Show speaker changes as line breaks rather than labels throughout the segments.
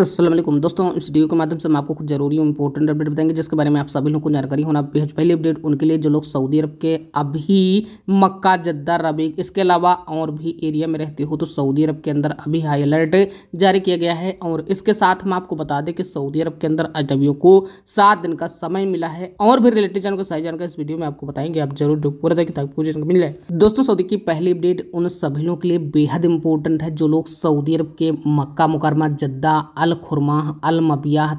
असलम दोस्तों इस वीडियो के माध्यम से हम आपको कुछ जरूरी और इंपॉर्टेंट अपडेट बताएंगे जिसके बारे में आप सभी लोगों को जानकारी होना बेहद पहली अपडेट उनके लिए जो लोग सऊदी अरब के अभी मक्का जद्दा रबी इसके अलावा और भी एरिया में रहते हो तो सऊदी अरब के अंदर अभी हाई अलर्ट जारी किया गया है और इसके साथ हम आपको बता दें कि सऊदी अरब के अंदर अजनबियों को सात दिन का समय मिला है और भी रिलेटेड जानकारी सारी जानकारी इस वीडियो में आपको बताएंगे आप जरूर पूरा तक पूरी जानकारी मिल जाए दोस्तों सऊदी की पहली अपडेट उन सभी लोगों के लिए बेहद इंपॉर्टेंट है जो लोग सऊदी अरब के मक्का मुकरमा जद्दा अल खुरमाह अल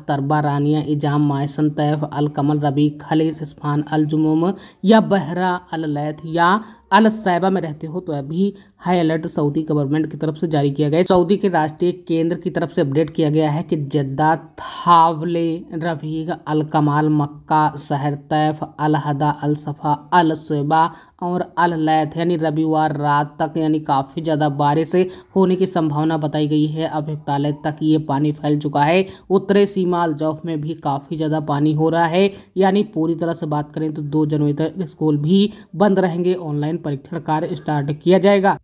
तरबा रानिया इजाम मायसन तैफ अल कमल रबी खलीस इस्फान अल जुमूम या बहरा अल लैथ या अल सैबा में रहते हो तो अभी हाई अलर्ट सऊदी गवर्नमेंट की तरफ से जारी किया गया सऊदी के राष्ट्रीय केंद्र की तरफ से अपडेट किया गया है कि जद्दा थावले रफीक अल कमाल मक्का शहर तैफ अल हदा अल सफ़ा अल सैबा और अल लैथ यानी रविवार रात तक यानी काफ़ी ज़्यादा बारिश होने की संभावना बताई गई है अभियुक्तालय तक ये पानी फैल चुका है उत्तरे सीमा अलजौफ में भी काफ़ी ज़्यादा पानी हो रहा है यानी पूरी तरह से बात करें तो दो जनवरी तक स्कूल भी बंद रहेंगे ऑनलाइन ऑनलाइन परीक्षण कार्य स्टार्ट किया जाएगा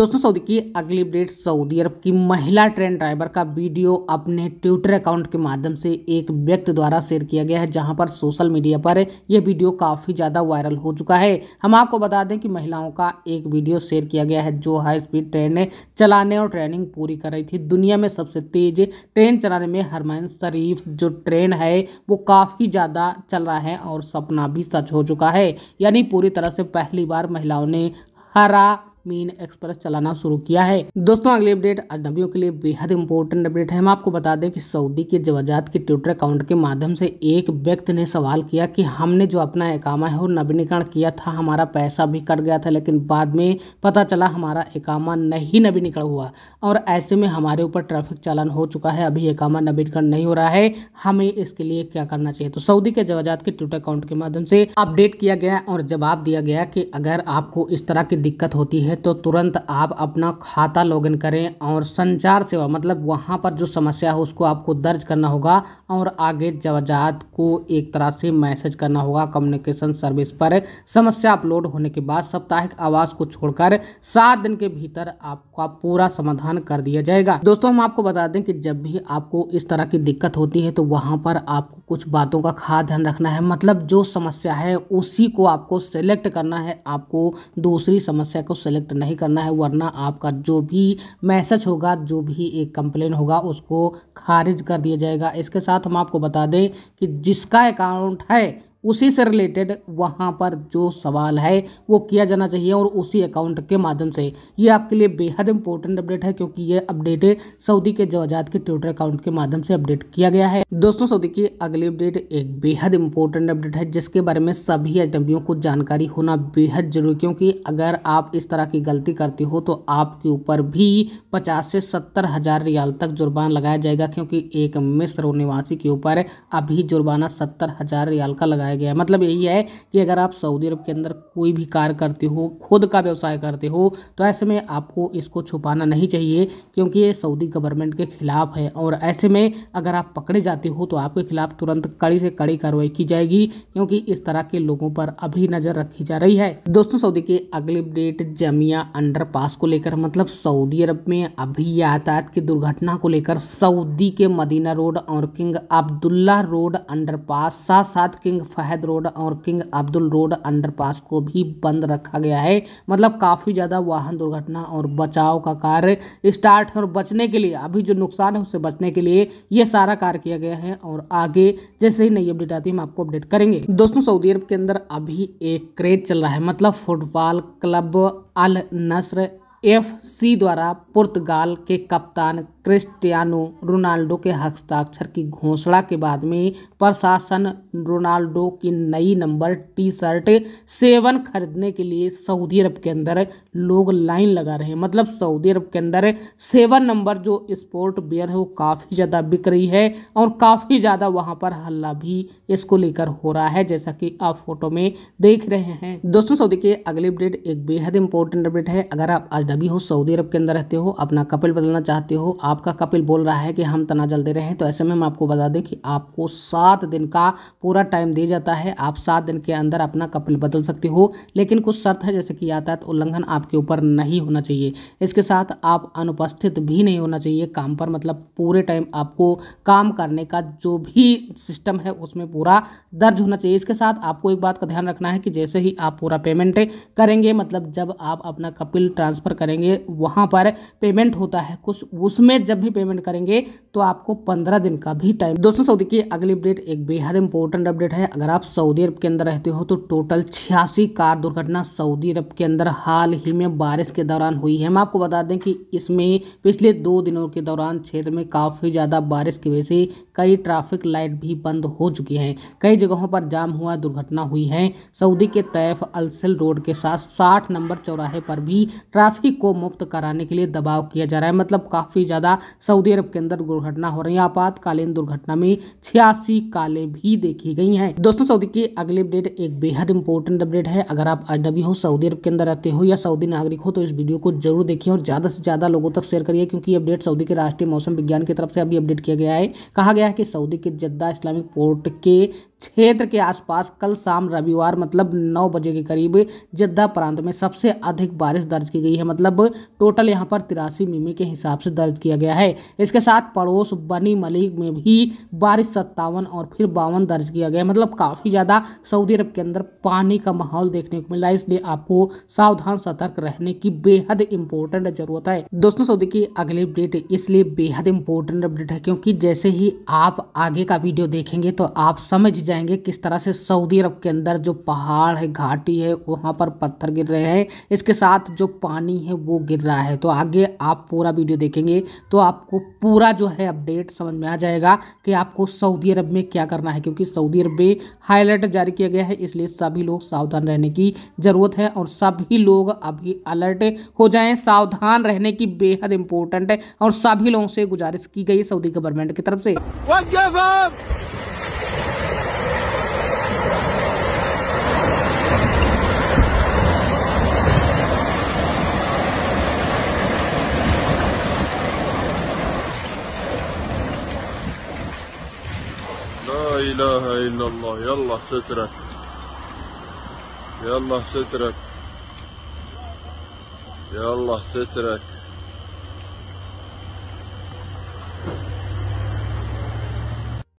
दोस्तों सऊदी की अगली अपडेट सऊदी अरब की महिला ट्रेन ड्राइवर का वीडियो अपने ट्विटर अकाउंट के माध्यम से एक व्यक्ति द्वारा शेयर किया गया है जहां पर सोशल मीडिया पर यह वीडियो काफ़ी ज़्यादा वायरल हो चुका है हम आपको बता दें कि महिलाओं का एक वीडियो शेयर किया गया है जो हाई स्पीड ट्रेन चलाने और ट्रेनिंग पूरी कर रही थी दुनिया में सबसे तेज ट्रेन चलाने में हरमैन शरीफ जो ट्रेन है वो काफ़ी ज़्यादा चल रहा है और सपना भी सच हो चुका है यानी पूरी तरह से पहली बार महिलाओं ने हरा मेन एक्सप्रेस चलाना शुरू किया है दोस्तों अगली अपडेट अजनबियों के लिए बेहद इंपोर्टेंट अपडेट है हम आपको बता दें कि सऊदी के जवाजात के ट्विटर अकाउंट के माध्यम से एक व्यक्ति ने सवाल किया कि हमने जो अपना एकामा है वो नवीनीकरण किया था हमारा पैसा भी कट गया था लेकिन बाद में पता चला हमारा एकामा नहीं नवीनीकरण हुआ और ऐसे में हमारे ऊपर ट्रैफिक चालन हो चुका है अभी एकामा नवीनीकरण नहीं हो रहा है हमें इसके लिए क्या करना चाहिए तो सऊदी के जवाजात के ट्विटर अकाउंट के माध्यम से अपडेट किया गया और जवाब दिया गया कि अगर आपको इस तरह की दिक्कत होती है तो तुरंत आप अपना खाता लॉगिन करें और संचार सेवा मतलब वहाँ पर जो समस्या हो उसको आपको दर्ज करना होगा और आगे जवाजात को एक तरह से मैसेज करना होगा कम्युनिकेशन सर्विस पर समस्या अपलोड होने के बाद साप्ताहिक आवास को छोड़कर सात दिन के भीतर आपका पूरा समाधान कर दिया जाएगा दोस्तों हम आपको बता दें कि जब भी आपको इस तरह की दिक्कत होती है तो वहाँ पर आपको कुछ बातों का खास ध्यान रखना है मतलब जो समस्या है उसी को आपको सेलेक्ट करना है आपको दूसरी समस्या को सेलेक्ट नहीं करना है वरना आपका जो भी मैसेज होगा जो भी एक कंप्लेन होगा उसको खारिज कर दिया जाएगा इसके साथ हम आपको बता दें कि जिसका अकाउंट है उसी से रिलेटेड वहाँ पर जो सवाल है वो किया जाना चाहिए और उसी अकाउंट के माध्यम से ये आपके लिए बेहद इंपॉर्टेंट अपडेट है क्योंकि ये अपडेट सऊदी के जवाजात के ट्विटर अकाउंट के माध्यम से अपडेट किया गया है दोस्तों सऊदी की अगली अपडेट एक बेहद इंपॉर्टेंट अपडेट है जिसके बारे में सभी अजनबियों को जानकारी होना बेहद जरूरी क्योंकि अगर आप इस तरह की गलती करती हो तो आपके ऊपर भी पचास से सत्तर हज़ार रियाल तक जुर्माना लगाया जाएगा क्योंकि एक मिस्र निवासी के ऊपर अभी जुर्माना सत्तर हज़ार रियाल का लगाया बताया गया है मतलब यही है कि अगर आप सऊदी अरब के अंदर कोई भी कार्य करते हो खुद का व्यवसाय करते हो तो ऐसे में आपको इसको छुपाना नहीं चाहिए क्योंकि ये सऊदी गवर्नमेंट के खिलाफ है और ऐसे में अगर आप पकड़े जाते हो तो आपके खिलाफ तुरंत कड़ी से कड़ी कार्रवाई की जाएगी क्योंकि इस तरह के लोगों पर अभी नजर रखी जा रही है दोस्तों सऊदी के अगले अपडेट जमिया अंडर को लेकर मतलब सऊदी अरब में अभी यातायात की दुर्घटना को लेकर सऊदी के मदीना रोड और किंग अब्दुल्ला रोड अंडरपास साथ साथ किंग फहद रोड और किंग अब्दुल रोड अंडरपास को भी बंद रखा गया है मतलब काफ़ी ज़्यादा वाहन दुर्घटना और बचाव का कार्य स्टार्ट और बचने के लिए अभी जो नुकसान है उससे बचने के लिए ये सारा कार्य किया गया है और आगे जैसे ही नई अपडेट आती है हम आपको अपडेट करेंगे दोस्तों सऊदी अरब के अंदर अभी एक क्रेज चल रहा है मतलब football club Al Nassr F C द्वारा पुर्तगाल के कप्तान क्रिस्टियानो रोनाल्डो के हस्ताक्षर की घोषणा के बाद में प्रशासन रोनाल्डो की नई नंबर टी शर्ट सेवन खरीदने के लिए सऊदी अरब के अंदर लोग लाइन लगा रहे हैं मतलब सऊदी अरब के अंदर सेवन नंबर जो स्पोर्ट बियर है वो काफ़ी ज़्यादा बिक रही है और काफ़ी ज़्यादा वहाँ पर हल्ला भी इसको लेकर हो रहा है जैसा कि आप फोटो में देख रहे हैं दोस्तों सऊदी के अगले अपडेट एक बेहद इंपॉर्टेंट अपडेट है अगर आप आज आदमी हो सऊदी अरब के अंदर रहते हो अपना कपिल बदलना चाहते हो आपका कपिल बोल रहा है कि हम तना जल दे रहे हैं तो ऐसे में हम आपको बता दें कि आपको सात दिन का पूरा टाइम दिया जाता है आप सात दिन के अंदर अपना कपिल बदल सकते हो लेकिन कुछ शर्त है जैसे कि यातायात उल्लंघन आपके ऊपर नहीं होना चाहिए इसके साथ आप अनुपस्थित भी नहीं होना चाहिए काम पर मतलब पूरे टाइम आपको काम करने का जो भी सिस्टम है उसमें पूरा दर्ज होना चाहिए इसके साथ आपको एक बात का ध्यान रखना है कि जैसे ही आप पूरा पेमेंट करेंगे मतलब जब आप अपना कपिल ट्रांसफ़र करेंगे वहाँ पर पेमेंट होता है कुछ उसमें जब भी पेमेंट करेंगे तो आपको पंद्रह दिन का भी टाइम दोस्तों सऊदी की अगली अपडेट एक बेहद इंपॉर्टेंट अपडेट है अगर आप सऊदी अरब के अंदर रहते हो तो टोटल छियासी कार दुर्घटना सऊदी अरब के अंदर हाल ही में बारिश के दौरान हुई है हम आपको बता दें कि इसमें पिछले दो दिनों के दौरान क्षेत्र में काफ़ी ज़्यादा बारिश की वजह से कई ट्रैफिक लाइट भी बंद हो चुकी हैं कई जगहों पर जाम हुआ दुर्घटना हुई है सऊदी के तैफ अलसल रोड के साथ साठ नंबर चौराहे पर भी ट्रैफिक सभी को मुक्त कराने के लिए दबाव किया जा रहा है मतलब काफ़ी ज़्यादा सऊदी अरब के अंदर दुर्घटना हो रही है आपातकालीन दुर्घटना में छियासी काले भी देखी गई हैं दोस्तों सऊदी की अगली अपडेट एक बेहद इंपॉर्टेंट अपडेट है अगर आप अजनबी हो सऊदी अरब के अंदर रहते हो या सऊदी नागरिक हो तो इस वीडियो को जरूर देखिए और ज़्यादा से ज़्यादा लोगों तक शेयर करिए क्योंकि अपडेट सऊदी के राष्ट्रीय मौसम विज्ञान की तरफ से अभी अपडेट किया गया है कहा गया है कि सऊदी के जद्दा इस्लामिक पोर्ट के क्षेत्र के आसपास कल शाम रविवार मतलब नौ बजे के करीब जद्दा प्रांत में सबसे अधिक बारिश दर्ज की गई है मतलब टोटल यहाँ पर तिरासी मिमी के हिसाब से दर्ज किया गया है इसके साथ पड़ोस बनी मलिक में भी बारिश सत्तावन और फिर बावन दर्ज किया गया मतलब काफ़ी ज़्यादा सऊदी अरब के अंदर पानी का माहौल देखने को मिला इसलिए आपको सावधान सतर्क रहने की बेहद इंपॉर्टेंट जरूरत है दोस्तों सऊदी की अगली अपडेट इसलिए बेहद इंपॉर्टेंट अपडेट है क्योंकि जैसे ही आप आगे का वीडियो देखेंगे तो आप समझ जाएंगे किस तरह से सऊदी अरब के अंदर जो पहाड़ है घाटी है वहाँ पर पत्थर गिर रहे हैं इसके साथ जो पानी है वो गिर रहा है तो आगे आप पूरा वीडियो देखेंगे तो आपको पूरा जो है अपडेट समझ में आ जाएगा कि आपको सऊदी अरब में क्या करना है क्योंकि सऊदी अरब में हाई अलर्ट जारी किया गया है इसलिए सभी लोग सावधान रहने की ज़रूरत है और सभी लोग अभी अलर्ट हो जाएं सावधान रहने की बेहद इंपॉर्टेंट है और सभी लोगों से गुजारिश की गई सऊदी गवर्नमेंट की तरफ से لا إله إلا الله يلا سترك يلا سترك يلا سترك